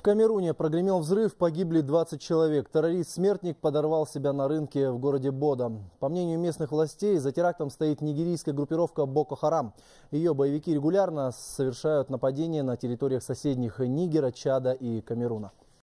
В Камеруне прогремел взрыв, погибли 20 человек. Террорист-смертник подорвал себя на рынке в городе Бода. По мнению местных властей, за терактом стоит нигерийская группировка Боко Харам. Ее боевики регулярно совершают нападения на территориях соседних Нигера, Чада и Камеруна.